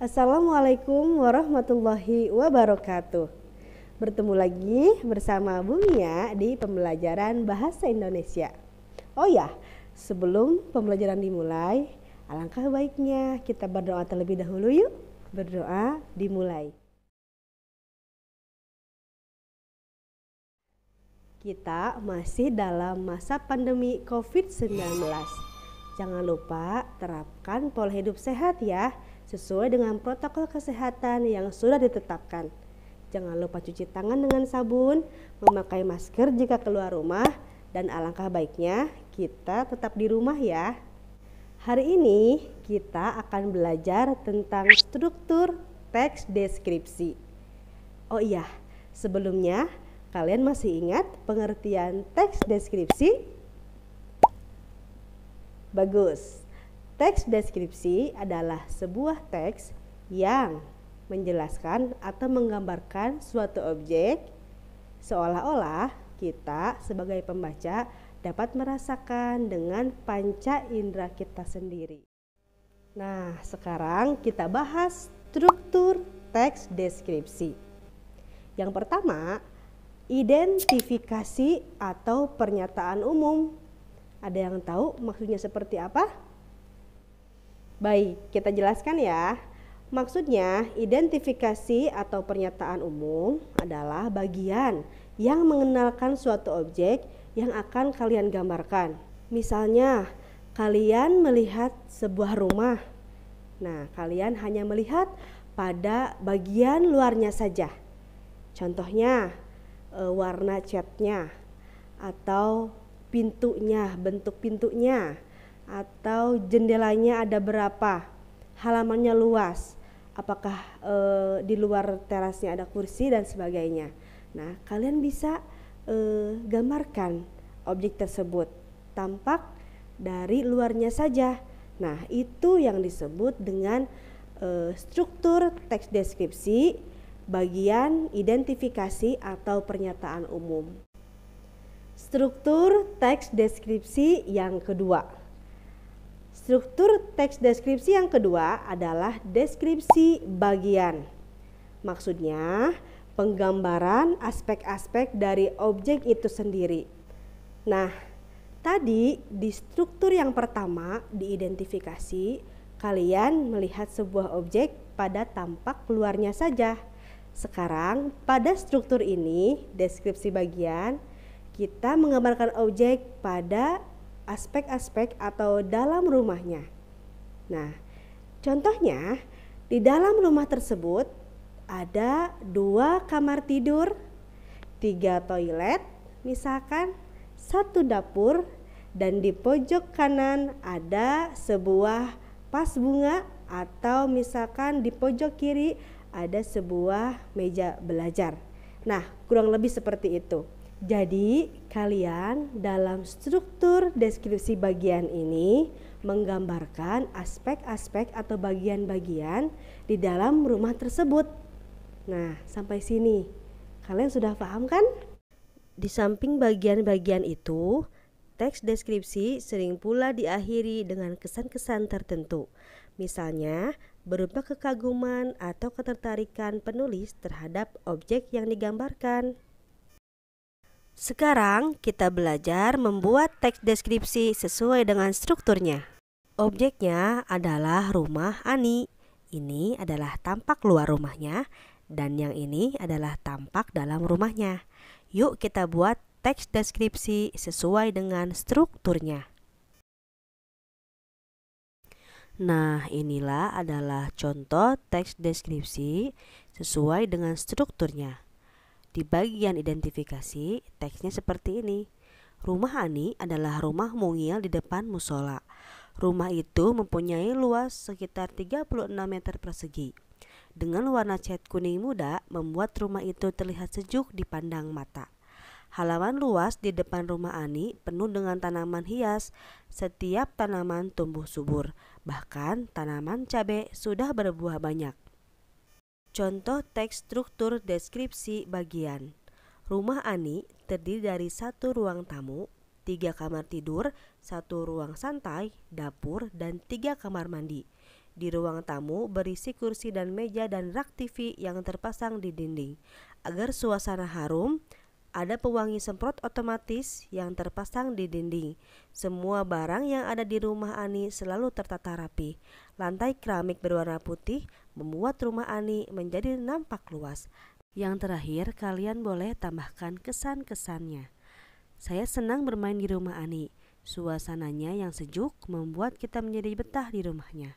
Assalamualaikum warahmatullahi wabarakatuh. Bertemu lagi bersama Bumia di pembelajaran Bahasa Indonesia. Oh ya, sebelum pembelajaran dimulai, alangkah baiknya kita berdoa terlebih dahulu yuk. Berdoa dimulai. Kita masih dalam masa pandemi COVID-19. Jangan lupa terapkan pola hidup sehat ya sesuai dengan protokol kesehatan yang sudah ditetapkan. Jangan lupa cuci tangan dengan sabun, memakai masker jika keluar rumah, dan alangkah baiknya kita tetap di rumah ya. Hari ini kita akan belajar tentang struktur teks deskripsi. Oh iya, sebelumnya kalian masih ingat pengertian teks deskripsi? Bagus. Teks deskripsi adalah sebuah teks yang menjelaskan atau menggambarkan suatu objek seolah-olah kita sebagai pembaca dapat merasakan dengan panca indera kita sendiri. Nah, sekarang kita bahas struktur teks deskripsi. Yang pertama, identifikasi atau pernyataan umum. Ada yang tahu maksudnya seperti apa? Baik, kita jelaskan ya. Maksudnya, identifikasi atau pernyataan umum adalah bagian yang mengenalkan suatu objek yang akan kalian gambarkan. Misalnya, kalian melihat sebuah rumah. Nah, kalian hanya melihat pada bagian luarnya saja. Contohnya, e, warna catnya atau pintunya, bentuk pintunya atau jendelanya ada berapa, halamannya luas, apakah e, di luar terasnya ada kursi dan sebagainya. Nah, kalian bisa e, gambarkan objek tersebut tampak dari luarnya saja. Nah, itu yang disebut dengan e, struktur teks deskripsi bagian identifikasi atau pernyataan umum. Struktur teks deskripsi yang kedua. Struktur teks deskripsi yang kedua adalah deskripsi bagian. Maksudnya, penggambaran aspek-aspek dari objek itu sendiri. Nah, tadi di struktur yang pertama diidentifikasi, kalian melihat sebuah objek pada tampak keluarnya saja. Sekarang, pada struktur ini, deskripsi bagian, kita menggambarkan objek pada aspek-aspek atau dalam rumahnya. Nah, contohnya di dalam rumah tersebut ada dua kamar tidur, tiga toilet, misalkan satu dapur, dan di pojok kanan ada sebuah pas bunga atau misalkan di pojok kiri ada sebuah meja belajar. Nah, kurang lebih seperti itu. Jadi, kalian dalam struktur deskripsi bagian ini menggambarkan aspek-aspek atau bagian-bagian di dalam rumah tersebut. Nah, sampai sini kalian sudah paham kan? Di samping bagian-bagian itu, teks deskripsi sering pula diakhiri dengan kesan-kesan tertentu. Misalnya, berupa kekaguman atau ketertarikan penulis terhadap objek yang digambarkan. Sekarang kita belajar membuat teks deskripsi sesuai dengan strukturnya. Objeknya adalah rumah Ani. Ini adalah tampak luar rumahnya dan yang ini adalah tampak dalam rumahnya. Yuk kita buat teks deskripsi sesuai dengan strukturnya. Nah, inilah adalah contoh teks deskripsi sesuai dengan strukturnya. Di bagian identifikasi, teksnya seperti ini. Rumah Ani adalah rumah mungil di depan musola. Rumah itu mempunyai luas sekitar 36 meter persegi. Dengan warna cat kuning muda, membuat rumah itu terlihat sejuk dipandang mata. Halaman luas di depan rumah Ani penuh dengan tanaman hias. Setiap tanaman tumbuh subur, bahkan tanaman cabai sudah berbuah banyak. Contoh teks struktur deskripsi bagian. Rumah Ani terdiri dari satu ruang tamu, tiga kamar tidur, satu ruang santai, dapur, dan tiga kamar mandi. Di ruang tamu berisi kursi dan meja dan rak TV yang terpasang di dinding. Agar suasana harum, ada pewangi semprot otomatis yang terpasang di dinding. Semua barang yang ada di rumah Ani selalu tertata rapi. Lantai keramik berwarna putih, membuat rumah Ani menjadi nampak luas. Yang terakhir, kalian boleh tambahkan kesan-kesannya. Saya senang bermain di rumah Ani. Suasananya yang sejuk membuat kita menjadi betah di rumahnya.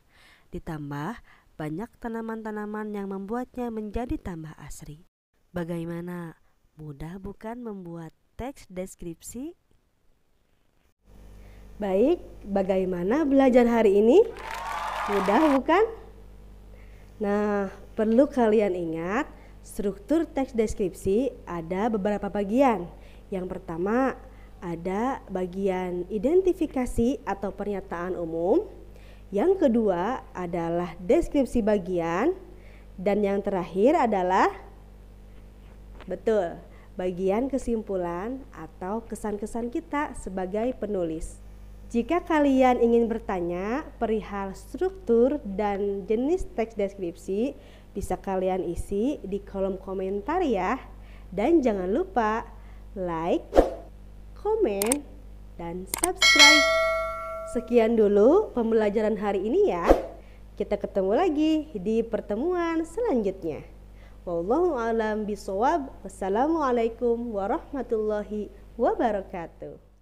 Ditambah, banyak tanaman-tanaman yang membuatnya menjadi tambah asri. Bagaimana? Mudah bukan membuat teks deskripsi? Baik, bagaimana belajar hari ini? Mudah bukan? Nah, perlu kalian ingat, struktur teks deskripsi ada beberapa bagian. Yang pertama, ada bagian identifikasi atau pernyataan umum. Yang kedua adalah deskripsi bagian dan yang terakhir adalah betul, bagian kesimpulan atau kesan-kesan kita sebagai penulis. Jika kalian ingin bertanya perihal struktur dan jenis teks deskripsi, bisa kalian isi di kolom komentar ya. Dan jangan lupa like, komen, dan subscribe. Sekian dulu pembelajaran hari ini ya. Kita ketemu lagi di pertemuan selanjutnya. Wallahu a'lam bisawab. Wassalamualaikum warahmatullahi wabarakatuh.